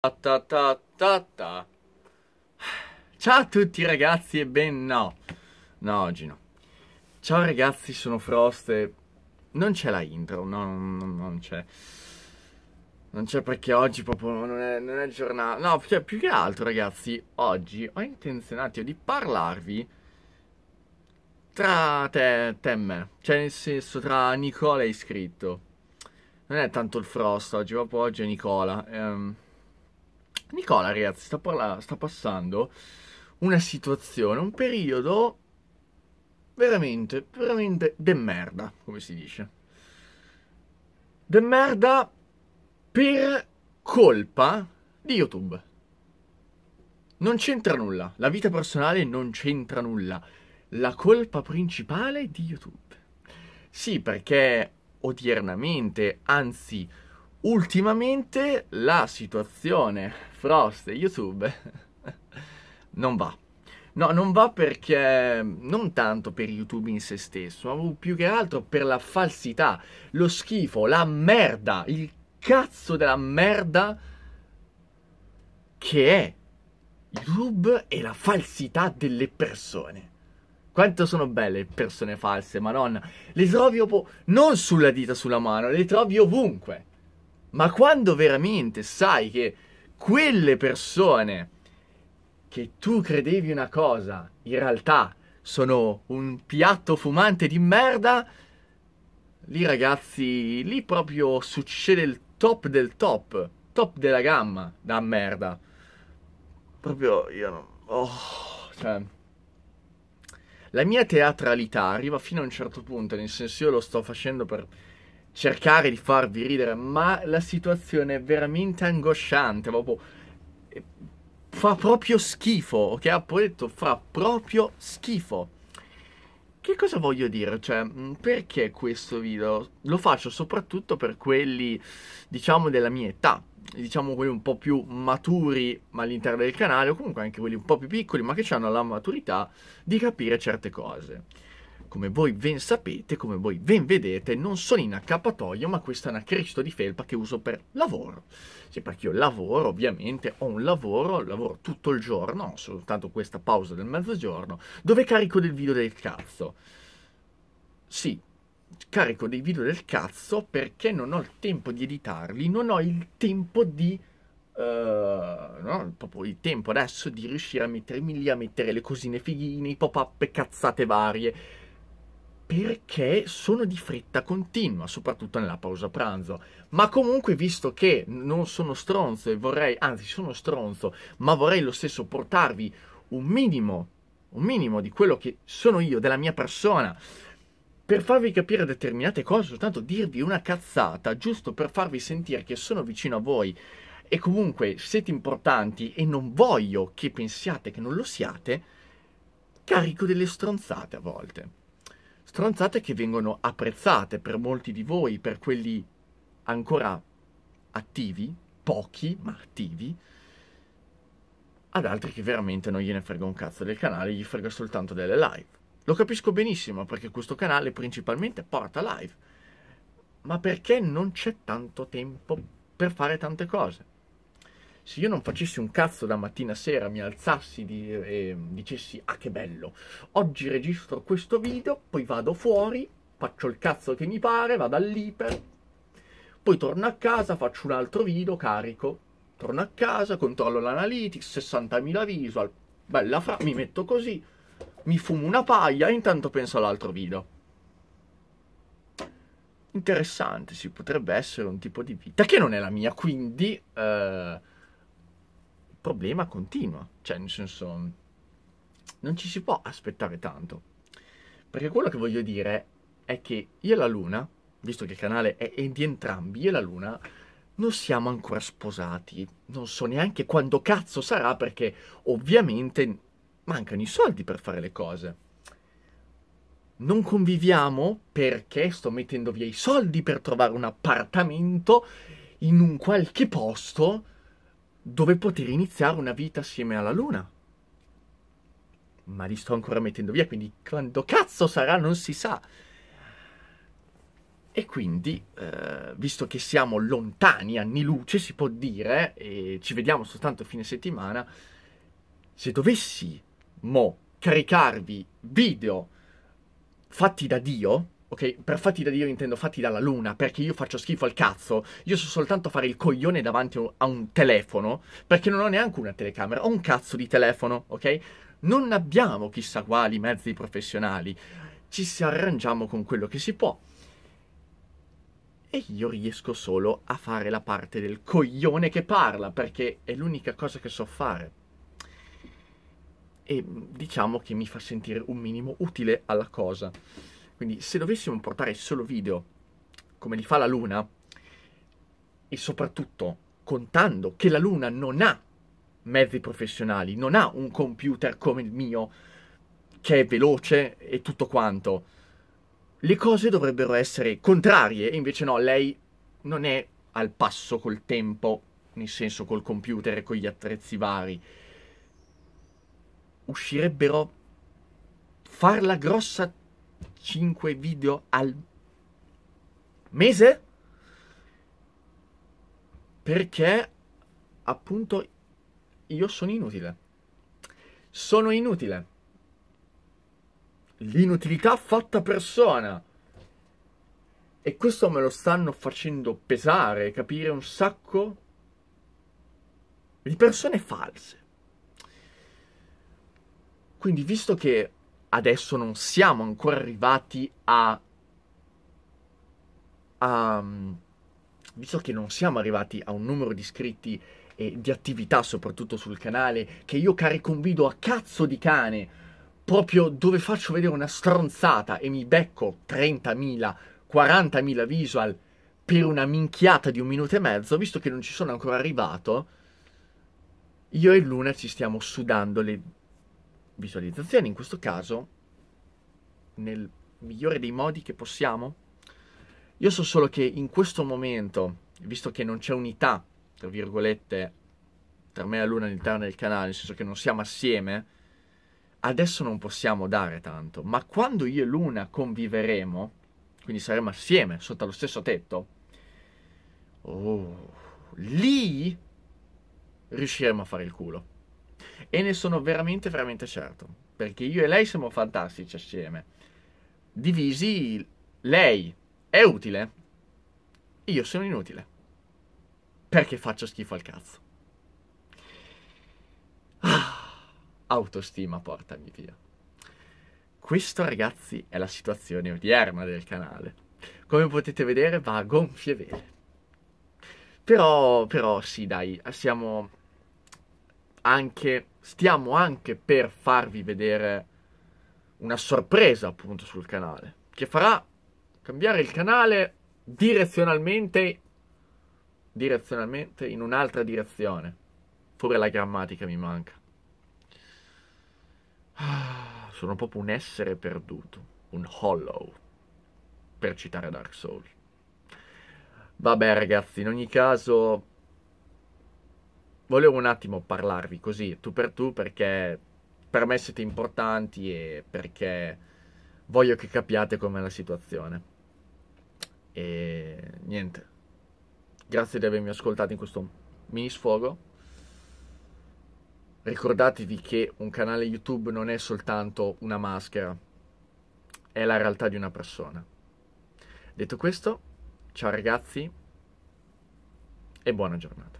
Ta ta ta Ciao a tutti ragazzi e ben no, no oggi no. Ciao ragazzi, sono Frost e non c'è la intro, no, non, non c'è. Non c'è perché oggi proprio non è, non è giornata. No, perché cioè, più che altro ragazzi, oggi ho intenzionato di parlarvi tra te, te e me. Cioè nel senso tra Nicola e iscritto. Non è tanto il Frost oggi, proprio oggi è Nicola. Ehm... Nicola, ragazzi, sta, parla- sta passando una situazione, un periodo veramente, veramente de merda, come si dice. De merda per colpa di YouTube. Non c'entra nulla, la vita personale non c'entra nulla. La colpa principale è di YouTube. Sì, perché odiernamente, anzi ultimamente la situazione Frost e YouTube non va. No, non va perché non tanto per YouTube in se stesso, ma più che altro per la falsità, lo schifo, la merda, il cazzo della merda che è YouTube e la falsità delle persone. Quanto sono belle persone false, madonna. Le trovi po- non sulla dita, sulla mano, le trovi ovunque. Ma quando veramente sai che quelle persone che tu credevi una cosa, in realtà sono un piatto fumante di merda, lì ragazzi, lì proprio succede il top del top, top della gamma da merda. Proprio io non... Oh, cioè... La mia teatralità arriva fino a un certo punto, nel senso io lo sto facendo per cercare di farvi ridere, ma la situazione è veramente angosciante, proprio eh, fa proprio schifo, ok? Ha detto fa proprio schifo. Che cosa voglio dire? Cioè, mm, perché questo video? Lo faccio soprattutto per quelli, diciamo, della mia età, diciamo quelli un po' più maturi all'interno del canale o comunque anche quelli un po' più piccoli ma che hanno la maturità di capire certe cose come voi ben sapete, come voi ben vedete, non sono in accappatoio, ma questa è una cristo di felpa che uso per lavoro. Sì, perché io lavoro, ovviamente, ho un lavoro, lavoro tutto il giorno, soltanto questa pausa del mezzogiorno, dove carico del video del cazzo. Sì, carico dei video del cazzo perché non ho il tempo di editarli, non ho il tempo di... Uh, non ho proprio il tempo adesso di riuscire a mettermi lì a mettere le cosine fighine, i pop-up cazzate varie perché sono di fretta continua, soprattutto nella pausa pranzo. Ma comunque, visto che non sono stronzo e vorrei, anzi sono stronzo, ma vorrei lo stesso portarvi un minimo, un minimo di quello che sono io, della mia persona, per farvi capire determinate cose, soltanto dirvi una cazzata, giusto per farvi sentire che sono vicino a voi e comunque siete importanti e non voglio che pensiate che non lo siate, carico delle stronzate a volte. Stronzate che vengono apprezzate per molti di voi, per quelli ancora attivi, pochi ma attivi, ad altri che veramente non gliene frega un cazzo del canale, gli frega soltanto delle live. Lo capisco benissimo perché questo canale principalmente porta live, ma perché non c'è tanto tempo per fare tante cose se io non facessi un cazzo da mattina a sera, mi alzassi di, e dicessi ah che bello, oggi registro questo video, poi vado fuori, faccio il cazzo che mi pare, vado all'iper, poi torno a casa, faccio un altro video, carico, torno a casa, controllo l'analytics, 60.000 visual, bella fra, mi metto così, mi fumo una paglia e intanto penso all'altro video interessante, si potrebbe essere un tipo di vita che non è la mia, quindi eh, problema continua, cioè nel senso non ci si può aspettare tanto. Perché quello che voglio dire è che io e la Luna, visto che il canale è di entrambi, io e la Luna non siamo ancora sposati, non so neanche quando cazzo sarà perché ovviamente mancano i soldi per fare le cose. Non conviviamo perché sto mettendo via i soldi per trovare un appartamento in un qualche posto dove poter iniziare una vita assieme alla luna. Ma li sto ancora mettendo via, quindi quando cazzo sarà non si sa. E quindi, eh, visto che siamo lontani, anni luce si può dire, e ci vediamo soltanto a fine settimana, se dovessimo caricarvi video fatti da Dio, Ok, per fatti da Dio intendo fatti dalla luna, perché io faccio schifo al cazzo. Io so soltanto fare il coglione davanti a un telefono, perché non ho neanche una telecamera, ho un cazzo di telefono, ok? Non abbiamo chissà quali mezzi professionali. Ci si arrangiamo con quello che si può. E io riesco solo a fare la parte del coglione che parla, perché è l'unica cosa che so fare. E diciamo che mi fa sentire un minimo utile alla cosa. Quindi se dovessimo portare solo video, come li fa la Luna, e soprattutto contando che la Luna non ha mezzi professionali, non ha un computer come il mio, che è veloce e tutto quanto, le cose dovrebbero essere contrarie, e invece no, lei non è al passo col tempo, nel senso col computer e con gli attrezzi vari. Uscirebbero farla grossa 5 video al mese? Perché appunto io sono inutile. Sono inutile. L'inutilità fatta persona. E questo me lo stanno facendo pesare, capire un sacco di persone false. Quindi, visto che adesso non siamo ancora arrivati a, a visto che non siamo arrivati a un numero di iscritti e di attività soprattutto sul canale che io carico un video a cazzo di cane proprio dove faccio vedere una stronzata e mi becco 30.000 40.000 visual per una minchiata di un minuto e mezzo visto che non ci sono ancora arrivato io e Luna ci stiamo sudando le visualizzazioni, in questo caso nel migliore dei modi che possiamo. Io so solo che in questo momento, visto che non c'è unità, tra virgolette, tra me e Luna all'interno del canale, nel senso che non siamo assieme, adesso non possiamo dare tanto, ma quando io e Luna conviveremo, quindi saremo assieme sotto lo stesso tetto, oh, lì riusciremo a fare il culo. E ne sono veramente, veramente certo, perché io e lei siamo fantastici assieme. Divisi, lei è utile, io sono inutile, perché faccio schifo al cazzo. Ah, autostima, portami via. Questo, ragazzi, è la situazione odierna del canale. Come potete vedere, va a gonfie vele. Però, però, sì, dai, siamo anche, stiamo anche per farvi vedere una sorpresa appunto sul canale, che farà cambiare il canale direzionalmente, direzionalmente in un'altra direzione. Pure la grammatica mi manca. Ah, sono proprio un essere perduto, un hollow, per citare Dark Souls. Vabbè ragazzi, in ogni caso volevo un attimo parlarvi così, tu per tu, perché per me siete importanti e perché voglio che capiate com'è la situazione. E niente, grazie di avermi ascoltato in questo mini sfogo. Ricordatevi che un canale YouTube non è soltanto una maschera, è la realtà di una persona. Detto questo, ciao ragazzi e buona giornata.